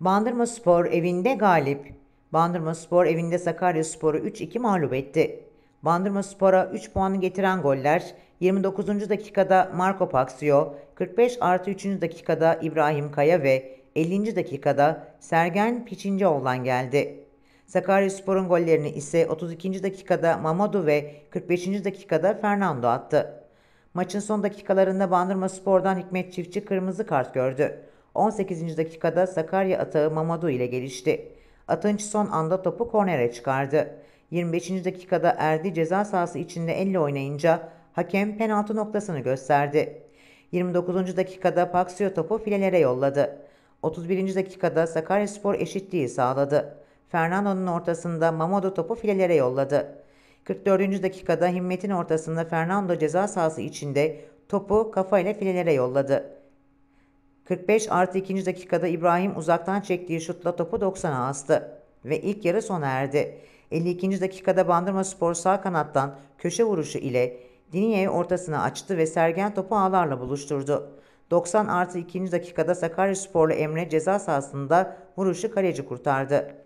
Bandırma Spor evinde galip. Bandırma Spor evinde Sakarya Spor'u 3-2 mağlup etti. Bandırma Spor'a 3 puanı getiren goller 29. dakikada Marco Paxio, 45 artı 3. dakikada İbrahim Kaya ve 50. dakikada Sergen Piçincioğlu'dan geldi. Sakaryaspor'un gollerini ise 32. dakikada Mamadou ve 45. dakikada Fernando attı. Maçın son dakikalarında Bandırma Spor'dan Hikmet Çiftçi kırmızı kart gördü. 18. dakikada Sakarya atağı Mamadu ile gelişti. Atınç son anda topu kornere çıkardı. 25. dakikada Erdi ceza sahası içinde elle oynayınca hakem penaltı noktasını gösterdi. 29. dakikada Paksio topu filelere yolladı. 31. dakikada Sakaryaspor eşitliği sağladı. Fernando'nun ortasında Mamodo topu filelere yolladı. 44. dakikada Himmet'in ortasında Fernando ceza sahası içinde topu kafayla filelere yolladı. 45 artı 2. dakikada İbrahim uzaktan çektiği şutla topu 90'a astı ve ilk yarı sona erdi. 52. dakikada Bandırma Spor sağ kanattan köşe vuruşu ile Dinye'yi ortasına açtı ve Sergen topu ağlarla buluşturdu. 90 artı 2. dakikada Sakarya Emre ceza sahasında vuruşu kaleci kurtardı.